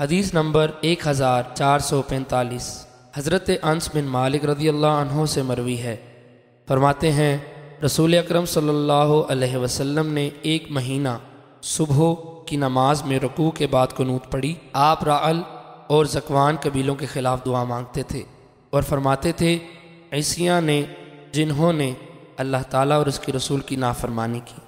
हदीस नंबर एक हज़ार चार सौ पैंतालीस हज़रत अंस बिन मालिक रदी अल्लाह से मरवी है फरमाते हैं रसूल अक्रम सल्लल्लाहु वसल्लम ने एक महीना सुबह की नमाज में रकू के बाद कनूत पढ़ी आप राल और जकवान कबीलों के ख़िलाफ़ दुआ मांगते थे और फरमाते थे ऐसिया ने जिन्होंने अल्लाह ताला और उसके रसूल की नाफरमानी की